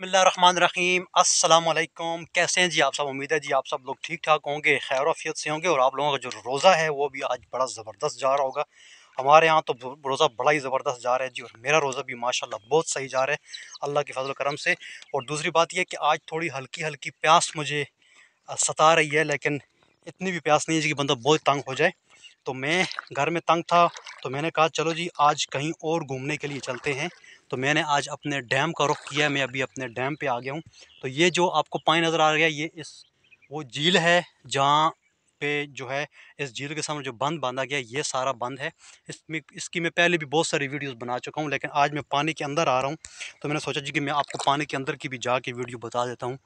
बसमीम अल्लाम कैसे हैं जी आप सब उम्मीद है जी आप सब लोग ठीक ठाक होंगे खैर वफियत से होंगे और आप लोगों का जो रोज़ा है वो भी आज बड़ा ज़बरदस्त जा रहा होगा हमारे यहाँ तो रोज़ा बड़ा ही ज़बरदस्त जा रहा है जी और मेरा रोज़ा भी माशाल्लाह बहुत सही जा रहा है अल्लाह के फजल करम से और दूसरी बात यह कि आज थोड़ी हल्की हल्की प्यास मुझे सता रही है लेकिन इतनी भी प्यास नहीं है जी कि बंदा बहुत तंग हो जाए तो मैं घर में तंग था तो मैंने कहा चलो जी आज कहीं और घूमने के लिए चलते हैं तो मैंने आज अपने डैम का रुख किया मैं अभी अपने डैम पे आ गया हूँ तो ये जो आपको पानी नज़र आ गया ये इस वो झील है जहाँ पे जो है इस झील के सामने जो बंद बांधा गया ये सारा बंद है इसमें इसकी मैं पहले भी बहुत सारी वीडियोस बना चुका हूँ लेकिन आज मैं पानी के अंदर आ रहा हूँ तो मैंने सोचा जी कि मैं आपको पानी के अंदर की भी जा वीडियो बता देता हूँ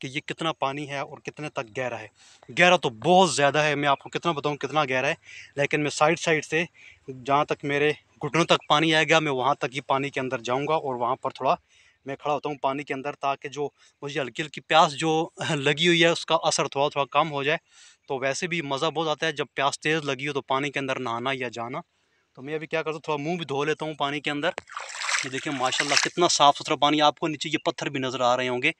कि ये कितना पानी है और कितने तक गहरा है गहरा तो बहुत ज़्यादा है मैं आपको कितना बताऊँ कितना गहरा है लेकिन मैं साइड साइड से जहाँ तक मेरे घुटनों तक पानी आएगा मैं वहाँ तक ही पानी के अंदर जाऊँगा और वहाँ पर थोड़ा मैं खड़ा होता हूँ पानी के अंदर ताकि जो मुझे हल्की हल्की प्यास जो लगी हुई है उसका असर थोड़ा थोड़ा कम हो जाए तो वैसे भी मज़ा बहुत आता है जब प्यास तेज़ लगी हो तो पानी के अंदर नहाना या जाना तो मैं अभी क्या करता हूँ थोड़ा मुंह भी धो लेता हूँ पानी के अंदर ये देखिए माशाल्लाह कितना साफ़ सुथरा पानी आपको नीचे ये पत्थर भी नज़र आ रहे होंगे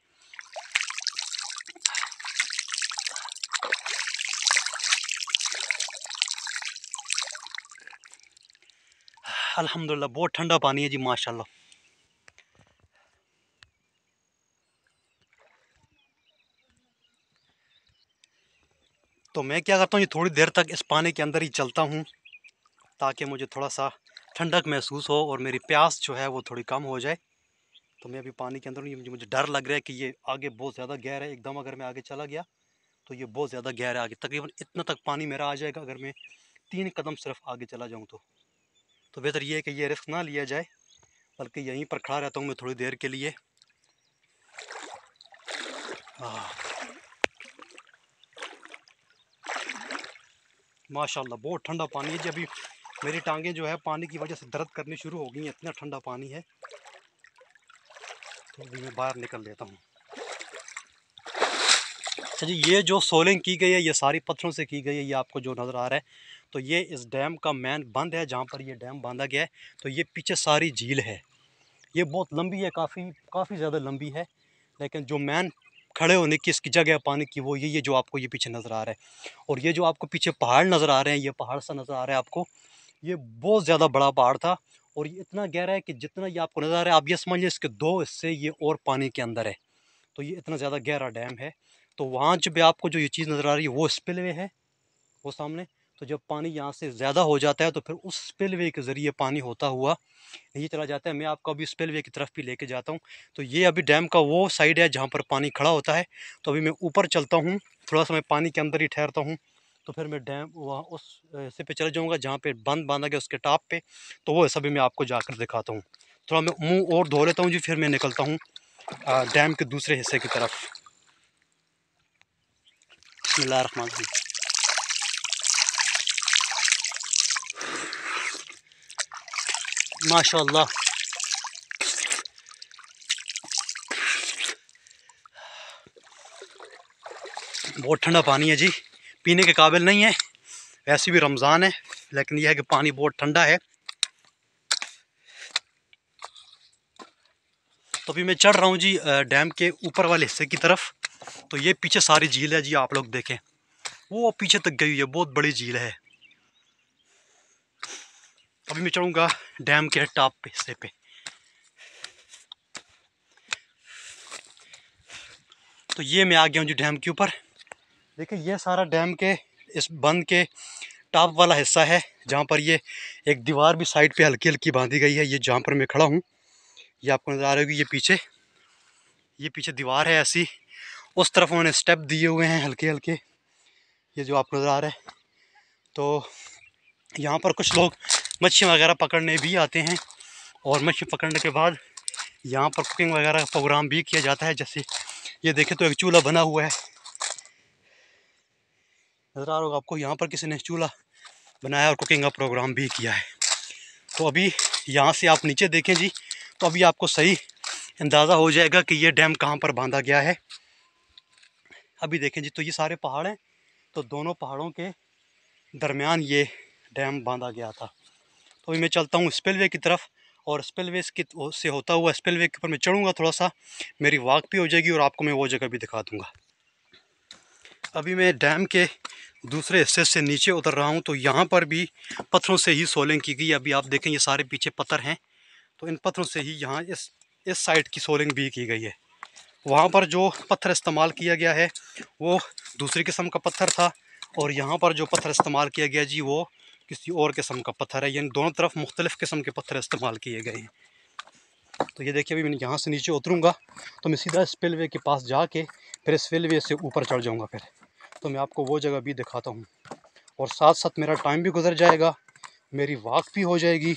अल्हम्दुलिल्लाह बहुत ठंडा पानी है जी माशाल्लाह तो मैं क्या करता हूँ ये थोड़ी देर तक इस पानी के अंदर ही चलता हूँ ताकि मुझे थोड़ा सा ठंडक महसूस हो और मेरी प्यास जो है वो थोड़ी कम हो जाए तो मैं अभी पानी के अंदर हूँ मुझे डर लग रहा है कि ये आगे बहुत ज़्यादा गहरा है एकदम अगर मैं आगे चला गया तो ये बहुत ज़्यादा गहरा है आगे तकरीबन इतना तक पानी मेरा आ जाएगा अगर मैं तीन कदम सिर्फ आगे चला जाऊँ तो तो बेहतर ये है कि ये रिस्क ना लिया जाए बल्कि यहीं पर खड़ा रहता हूँ मैं थोड़ी देर के लिए माशाल्लाह बहुत ठंडा पानी है जी अभी मेरी टांगें जो है पानी की वजह से दर्द करनी शुरू हो गई हैं इतना ठंडा पानी है तो अभी मैं बाहर निकल लेता हूँ अच्छा जी ये जो सोलिंग की गई है ये सारी पत्थरों से की गई है ये आपको जो नज़र आ रहा है तो ये इस डैम का मैन बंद है जहाँ पर ये डैम बांधा गया है तो ये पीछे सारी झील है ये बहुत लंबी है काफ़ी काफ़ी ज़्यादा लंबी है लेकिन जो मैन खड़े होने की इसकी जगह पानी की वो ये ये जो आपको ये पीछे नज़र आ रहा है और ये जो आपको पीछे पहाड़ नज़र आ रहे हैं ये पहाड़ सा नज़र आ रहा है आपको ये बहुत ज़्यादा बड़ा पहाड़ था और ये इतना गहरा है कि जितना ये आपको नज़र आ रहा है आप ये समझिए इसके दो हिस्से ये और पानी के अंदर है तो ये इतना ज़्यादा गहरा डैम है तो वहाँ जब आपको जो ये चीज़ नज़र आ रही है वो स्पिल वे है वो सामने तो जब पानी यहाँ से ज़्यादा हो जाता है तो फिर उस स्पिल वे के ज़रिए पानी होता हुआ नीचे चला जाता है मैं आपको अभी स्पिल वे की तरफ भी लेके जाता हूँ तो ये अभी डैम का वो साइड है जहाँ पर पानी खड़ा होता है तो अभी मैं ऊपर चलता हूँ थोड़ा सा मैं पानी के अंदर ही ठहरता हूँ तो फिर मैं डैम वहाँ उस से पे चला जाऊँगा जहाँ पर बंद बांधा गया उसके टाप पे तो वो भी मैं आपको जाकर दिखाता हूँ थोड़ा मैं मुँह और धो लेता हूँ जी फिर मैं निकलता हूँ डैम के दूसरे हिस्से की तरफ बसमिल माशा बहुत ठंडा पानी है जी पीने के काबिल नहीं है वैसे भी रमज़ान है लेकिन यह है कि पानी बहुत ठंडा है तो अभी मैं चढ़ रहा हूँ जी डैम के ऊपर वाले हिस्से की तरफ तो ये पीछे सारी झील है जी आप लोग देखें वो पीछे तक गई है बहुत बड़ी झील है अभी मैं चढ़ूँगा डैम के टॉप पे हिस्से पे तो ये मैं आ गया हूँ जी डैम के ऊपर देखिए ये सारा डैम के इस बंद के टॉप वाला हिस्सा है जहाँ पर ये एक दीवार भी साइड पे हल्की हल्की बांधी गई है ये जहाँ पर मैं खड़ा हूँ ये आपको नज़र आ रही होगी ये पीछे ये पीछे दीवार है ऐसी उस तरफ उन्होंने स्टेप दिए हुए हैं हल्के हल्के ये जो आपको नज़र आ रहा है तो यहाँ पर कुछ लोग मच्छी वगैरह पकड़ने भी आते हैं और मच्छी पकड़ने के बाद यहाँ पर कुकिंग वगैरह का प्रोग्राम भी किया जाता है जैसे ये देखें तो एक चूल्हा बना हुआ है नज़र आ रहा होगा आपको यहाँ पर किसी ने चूल्हा बनाया और कुकिंग का प्रोग्राम भी किया है तो अभी यहाँ से आप नीचे देखें जी तो अभी आपको सही अंदाज़ा हो जाएगा कि ये डैम कहाँ पर बांधा गया है अभी देखें जी तो ये सारे पहाड़ हैं तो दोनों पहाड़ों के दरमियान ये डैम बांधा गया था तो अभी मैं चलता हूँ स्पिलवे की तरफ और स्पिलवे से होता हुआ स्पिलवे के ऊपर मैं चढ़ूँगा थोड़ा सा मेरी वाक भी हो जाएगी और आपको मैं वो जगह भी दिखा दूँगा अभी मैं डैम के दूसरे हिस्से से नीचे उतर रहा हूँ तो यहाँ पर भी पत्थरों से ही सोलिंग की गई अभी आप देखें ये सारे पीछे पत्थर हैं तो इन पत्थरों से ही यहाँ इस इस साइड की सोलिंग भी की गई है वहाँ पर जो पत्थर इस्तेमाल किया गया है वो दूसरी किस्म का पत्थर था और यहाँ पर जो पत्थर इस्तेमाल किया गया जी वो किसी और किस्म का पत्थर है यानी दोनों तरफ मुख्तलिफ़ किस्म के पत्थर इस्तेमाल किए गए हैं तो ये देखिए अभी मैं यहाँ से नीचे उतरूँगा तो मैं सीधा स्पिल पेलवे के पास जाके फिर स्पिल वे से ऊपर चढ़ जाऊँगा फिर तो मैं आपको वो जगह भी दिखाता हूँ और साथ साथ मेरा टाइम भी गुजर जाएगा मेरी वाक भी हो जाएगी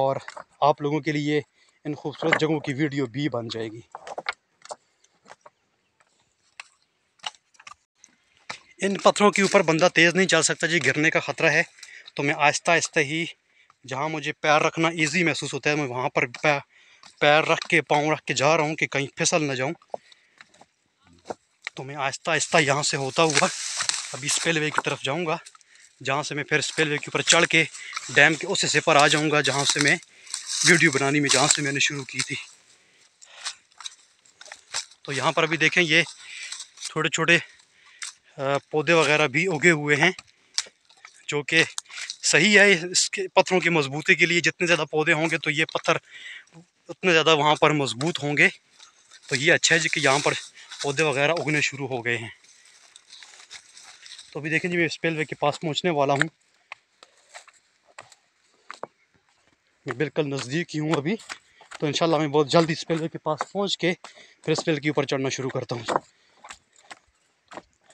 और आप लोगों के लिए इन खूबसूरत जगहों की वीडियो भी बन जाएगी इन पत्थरों के ऊपर बंदा तेज़ नहीं चल सकता जी गिरने का ख़तरा है तो मैं आहिस्ता आहिस्ता ही जहाँ मुझे पैर रखना इजी महसूस होता है मैं वहाँ पर पैर पैर रख के पाँव रख के जा रहा हूँ कि कहीं फिसल ना जाऊँ तो मैं आहिस्ता आहिस्ता यहाँ से होता हुआ अभी वे की तरफ जाऊँगा जहाँ से मैं फिर स्पेलवे के ऊपर चढ़ के डैम के उस हिस्से पर आ जाऊँगा जहाँ से मैं वीडियो बनाने में जहाँ से मैंने शुरू की थी तो यहाँ पर अभी देखें ये छोटे छोटे पौधे वगैरह भी उगे हुए हैं जो कि सही है इसके पत्थरों की मजबूती के लिए जितने ज़्यादा पौधे होंगे तो ये पत्थर उतने ज़्यादा वहाँ पर मजबूत होंगे तो ये अच्छा है जी कि यहाँ पर पौधे वगैरह उगने शुरू हो गए हैं तो अभी देखें जी मैं स्पेलवे के पास पहुँचने वाला हूँ मैं बिल्कुल नज़दीक ही हूँ अभी तो इंशाल्लाह मैं बहुत जल्दी स्पेलवे के पास पहुँच के फिर स्पेल के ऊपर चढ़ना शुरू करता हूँ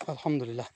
الحمد لله